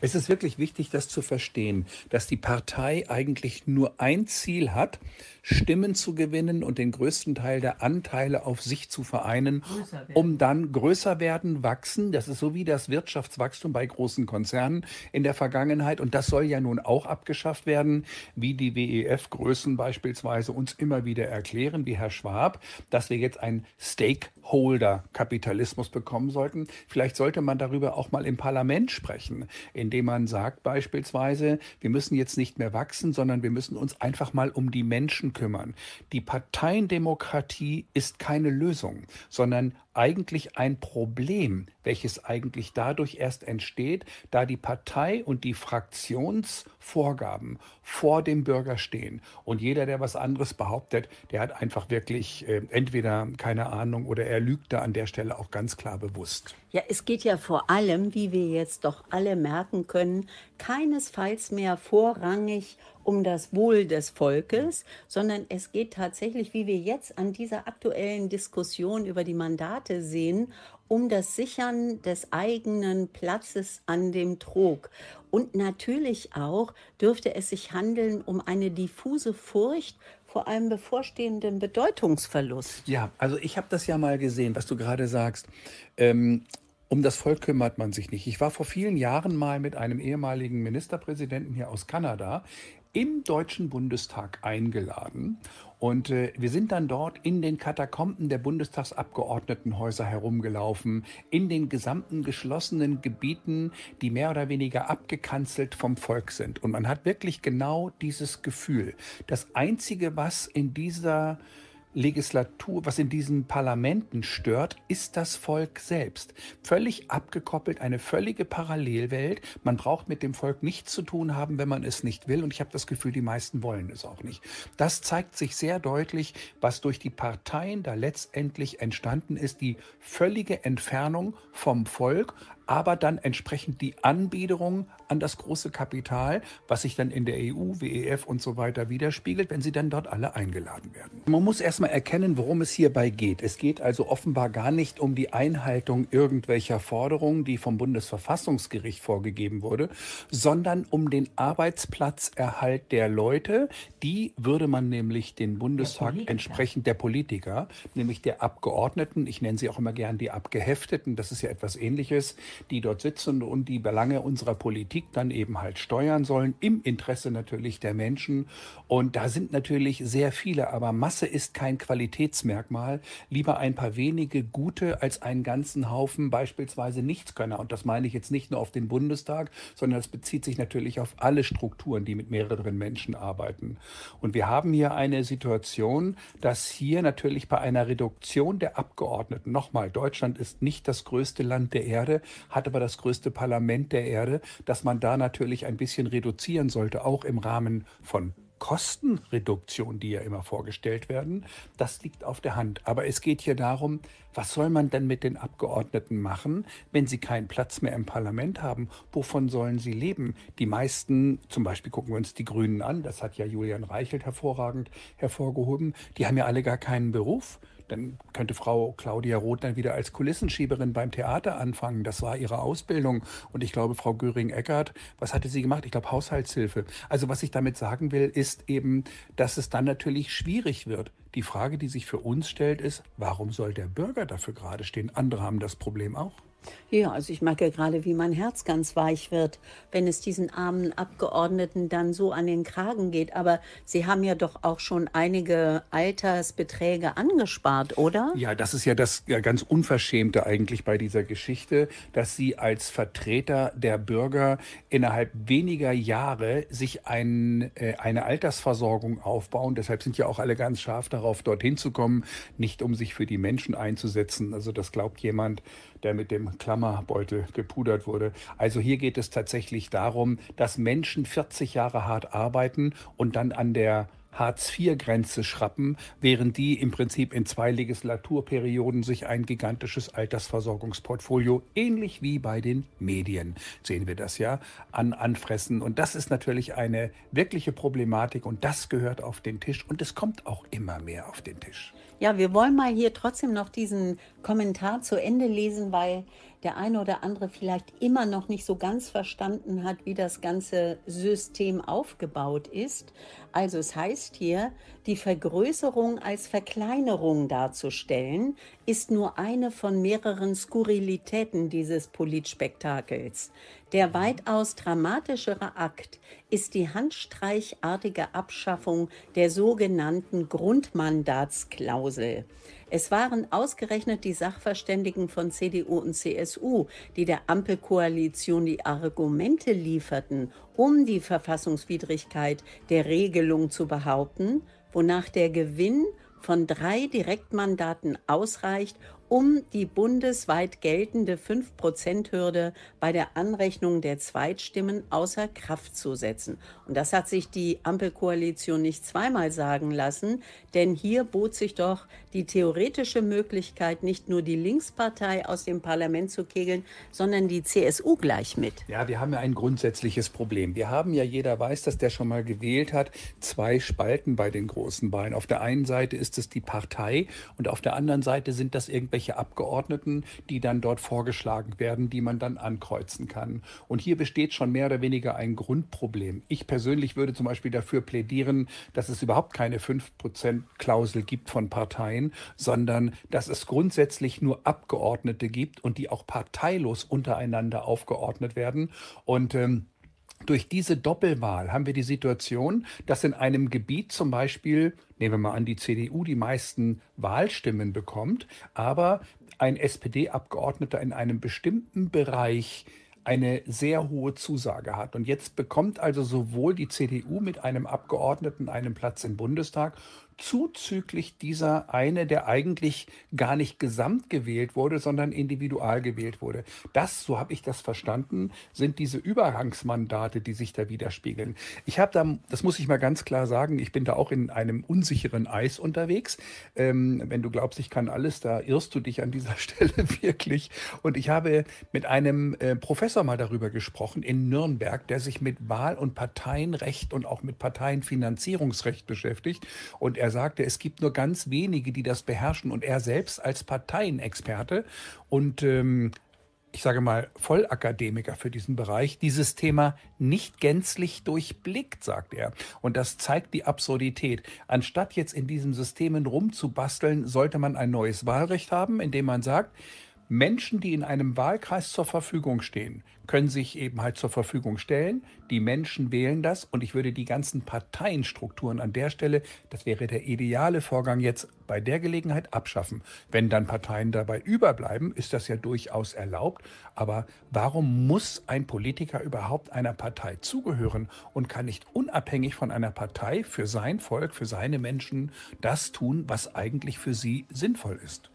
Es ist wirklich wichtig, das zu verstehen, dass die Partei eigentlich nur ein Ziel hat, Stimmen zu gewinnen und den größten Teil der Anteile auf sich zu vereinen, um dann größer werden, wachsen. Das ist so wie das Wirtschaftswachstum bei großen Konzernen in der Vergangenheit. Und das soll ja nun auch abgeschafft werden, wie die WEF-Größen beispielsweise uns immer wieder erklären, wie Herr Schwab, dass wir jetzt einen Stakeholder-Kapitalismus bekommen sollten. Vielleicht sollte man darüber auch mal im Parlament sprechen, in indem man sagt beispielsweise, wir müssen jetzt nicht mehr wachsen, sondern wir müssen uns einfach mal um die Menschen kümmern. Die Parteiendemokratie ist keine Lösung, sondern eigentlich ein Problem, welches eigentlich dadurch erst entsteht, da die Partei und die Fraktionsvorgaben vor dem Bürger stehen. Und jeder, der was anderes behauptet, der hat einfach wirklich äh, entweder keine Ahnung oder er lügt da an der Stelle auch ganz klar bewusst. Ja, es geht ja vor allem, wie wir jetzt doch alle merken können, keinesfalls mehr vorrangig um das Wohl des Volkes, sondern es geht tatsächlich, wie wir jetzt an dieser aktuellen Diskussion über die Mandate sehen, um das Sichern des eigenen Platzes an dem Trog. Und natürlich auch dürfte es sich handeln um eine diffuse Furcht vor einem bevorstehenden Bedeutungsverlust. Ja, also ich habe das ja mal gesehen, was du gerade sagst. Ähm, um das Volk kümmert man sich nicht. Ich war vor vielen Jahren mal mit einem ehemaligen Ministerpräsidenten hier aus Kanada im Deutschen Bundestag eingeladen. Und äh, wir sind dann dort in den Katakomben der Bundestagsabgeordnetenhäuser herumgelaufen, in den gesamten geschlossenen Gebieten, die mehr oder weniger abgekanzelt vom Volk sind. Und man hat wirklich genau dieses Gefühl. Das Einzige, was in dieser Legislatur, was in diesen Parlamenten stört, ist das Volk selbst. Völlig abgekoppelt, eine völlige Parallelwelt. Man braucht mit dem Volk nichts zu tun haben, wenn man es nicht will. Und ich habe das Gefühl, die meisten wollen es auch nicht. Das zeigt sich sehr deutlich, was durch die Parteien da letztendlich entstanden ist. Die völlige Entfernung vom Volk, aber dann entsprechend die Anbiederung an das große Kapital, was sich dann in der EU, WEF und so weiter widerspiegelt, wenn sie dann dort alle eingeladen werden. Man muss erstmal erkennen, worum es hierbei geht. Es geht also offenbar gar nicht um die Einhaltung irgendwelcher Forderungen, die vom Bundesverfassungsgericht vorgegeben wurde, sondern um den Arbeitsplatzerhalt der Leute. Die würde man nämlich den Bundestag der entsprechend der Politiker, nämlich der Abgeordneten, ich nenne sie auch immer gern die Abgehefteten, das ist ja etwas ähnliches, die dort sitzen und die Belange unserer Politik dann eben halt steuern sollen, im Interesse natürlich der Menschen. Und da sind natürlich sehr viele, aber Masse ist kein Qualitätsmerkmal. Lieber ein paar wenige gute als einen ganzen Haufen beispielsweise Nichtskönner. Und das meine ich jetzt nicht nur auf den Bundestag, sondern das bezieht sich natürlich auf alle Strukturen, die mit mehreren Menschen arbeiten. Und wir haben hier eine Situation, dass hier natürlich bei einer Reduktion der Abgeordneten, nochmal, Deutschland ist nicht das größte Land der Erde, hat aber das größte Parlament der Erde, dass man da natürlich ein bisschen reduzieren sollte, auch im Rahmen von Kostenreduktion, die ja immer vorgestellt werden, das liegt auf der Hand. Aber es geht hier darum, was soll man denn mit den Abgeordneten machen, wenn sie keinen Platz mehr im Parlament haben? Wovon sollen sie leben? Die meisten, zum Beispiel gucken wir uns die Grünen an, das hat ja Julian Reichelt hervorragend hervorgehoben, die haben ja alle gar keinen Beruf. Dann könnte Frau Claudia Roth dann wieder als Kulissenschieberin beim Theater anfangen. Das war ihre Ausbildung. Und ich glaube, Frau Göring-Eckert, was hatte sie gemacht? Ich glaube, Haushaltshilfe. Also was ich damit sagen will, ist eben, dass es dann natürlich schwierig wird. Die Frage, die sich für uns stellt, ist, warum soll der Bürger dafür gerade stehen? Andere haben das Problem auch. Ja, also ich merke ja gerade, wie mein Herz ganz weich wird, wenn es diesen armen Abgeordneten dann so an den Kragen geht. Aber Sie haben ja doch auch schon einige Altersbeträge angespart, oder? Ja, das ist ja das ja, ganz Unverschämte eigentlich bei dieser Geschichte, dass Sie als Vertreter der Bürger innerhalb weniger Jahre sich ein, äh, eine Altersversorgung aufbauen. Deshalb sind ja auch alle ganz scharf darauf, dorthin zu kommen, nicht um sich für die Menschen einzusetzen. Also das glaubt jemand, der mit dem Klammerbeutel gepudert wurde. Also hier geht es tatsächlich darum, dass Menschen 40 Jahre hart arbeiten und dann an der Hartz-IV-Grenze schrappen, während die im Prinzip in zwei Legislaturperioden sich ein gigantisches Altersversorgungsportfolio, ähnlich wie bei den Medien, sehen wir das ja, an, anfressen. Und das ist natürlich eine wirkliche Problematik und das gehört auf den Tisch und es kommt auch immer mehr auf den Tisch. Ja, wir wollen mal hier trotzdem noch diesen Kommentar zu Ende lesen, weil der eine oder andere vielleicht immer noch nicht so ganz verstanden hat, wie das ganze System aufgebaut ist. Also es heißt hier, die Vergrößerung als Verkleinerung darzustellen, ist nur eine von mehreren Skurrilitäten dieses Politspektakels. Der mhm. weitaus dramatischere Akt ist die handstreichartige Abschaffung der sogenannten Grundmandatsklausel. Es waren ausgerechnet die Sachverständigen von CDU und CSU, die der Ampelkoalition die Argumente lieferten, um die Verfassungswidrigkeit der Regelung zu behaupten, wonach der Gewinn von drei Direktmandaten ausreicht, um die bundesweit geltende 5-Prozent-Hürde bei der Anrechnung der Zweitstimmen außer Kraft zu setzen. Und das hat sich die Ampelkoalition nicht zweimal sagen lassen, denn hier bot sich doch die theoretische Möglichkeit, nicht nur die Linkspartei aus dem Parlament zu kegeln, sondern die CSU gleich mit. Ja, wir haben ja ein grundsätzliches Problem. Wir haben ja, jeder weiß, dass der schon mal gewählt hat, zwei Spalten bei den großen Wahlen. Auf der einen Seite ist es die Partei und auf der anderen Seite sind das irgendwelche irgendwelche Abgeordneten, die dann dort vorgeschlagen werden, die man dann ankreuzen kann. Und hier besteht schon mehr oder weniger ein Grundproblem. Ich persönlich würde zum Beispiel dafür plädieren, dass es überhaupt keine 5%-Klausel gibt von Parteien, sondern dass es grundsätzlich nur Abgeordnete gibt und die auch parteilos untereinander aufgeordnet werden. Und ähm, durch diese Doppelwahl haben wir die Situation, dass in einem Gebiet zum Beispiel, nehmen wir mal an, die CDU die meisten Wahlstimmen bekommt, aber ein SPD-Abgeordneter in einem bestimmten Bereich eine sehr hohe Zusage hat. Und jetzt bekommt also sowohl die CDU mit einem Abgeordneten einen Platz im Bundestag zuzüglich dieser eine, der eigentlich gar nicht gesamt gewählt wurde, sondern individual gewählt wurde. Das, so habe ich das verstanden, sind diese Übergangsmandate, die sich da widerspiegeln. Ich habe da, das muss ich mal ganz klar sagen, ich bin da auch in einem unsicheren Eis unterwegs. Ähm, wenn du glaubst, ich kann alles, da irrst du dich an dieser Stelle wirklich. Und ich habe mit einem äh, Professor mal darüber gesprochen in Nürnberg, der sich mit Wahl- und Parteienrecht und auch mit Parteienfinanzierungsrecht beschäftigt. Und er er sagte, es gibt nur ganz wenige, die das beherrschen und er selbst als Parteienexperte und ähm, ich sage mal, Vollakademiker für diesen Bereich, dieses Thema nicht gänzlich durchblickt, sagt er. Und das zeigt die Absurdität. Anstatt jetzt in diesen Systemen rumzubasteln, sollte man ein neues Wahlrecht haben, indem man sagt, Menschen, die in einem Wahlkreis zur Verfügung stehen, können sich eben halt zur Verfügung stellen. Die Menschen wählen das und ich würde die ganzen Parteienstrukturen an der Stelle, das wäre der ideale Vorgang jetzt bei der Gelegenheit abschaffen. Wenn dann Parteien dabei überbleiben, ist das ja durchaus erlaubt. Aber warum muss ein Politiker überhaupt einer Partei zugehören und kann nicht unabhängig von einer Partei für sein Volk, für seine Menschen das tun, was eigentlich für sie sinnvoll ist?